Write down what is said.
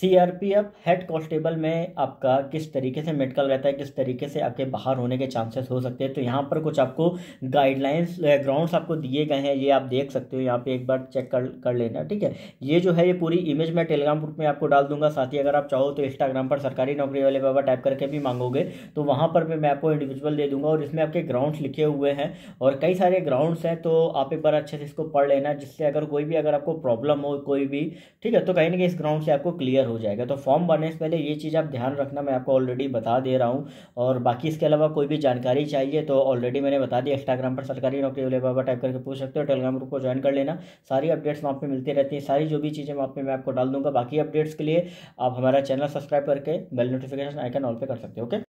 CRPF head constable में आपका किस तरीके से मेडिकल रहता है किस तरीके से आपके बाहर होने के चांसेस हो सकते हैं तो यहाँ पर कुछ आपको गाइडलाइंस ग्राउंड्स आपको दिए गए हैं ये आप देख सकते हो यहाँ पे एक बार चेक कर कर लेना ठीक है ये जो है ये पूरी इमेज मैं टेलीग्राम ग्रुप में आपको डाल दूंगा साथ ही अगर आप चाहो तो इंस्टाग्राम पर सरकारी नौकरी वाले बाबा टाइप करके भी मांगोगे तो वहाँ पर भी मैं आपको इंडिविजुअल दे दूंगा और इसमें आपके ग्राउंड्स लिखे हुए हैं और कई सारे ग्राउंड्स हैं तो आप एक बार अच्छे से इसको पढ़ लेना जिससे अगर कोई भी अगर आपको प्रॉब्लम हो कोई भी ठीक है तो कहीं ना कहीं इस ग्राउंड से आपको क्लियर क्लियर हो जाएगा तो फॉर्म भरने से पहले ये चीज़ आप ध्यान रखना मैं आपको ऑलरेडी बता दे रहा हूँ और बाकी इसके अलावा कोई भी जानकारी चाहिए तो ऑलरेडी मैंने बता दिया इंस्टाग्राम पर सरकारी नौकरी वाले बाबा टाइप करके पूछ सकते हो टेलीग्राम ग्रुप को ज्वाइन कर लेना सारी अपडेट्स वहाँ पर मिलती रहती हैं सारी जो भी चीज़ें वहाँ पर मैं आपको डाल दूँगा बाकी अपडेट्स के लिए आप हमारा चैनल सब्सक्राइब करके बेल नोटिफिकेशन आइकन ऑल पर कर सकते हो ओके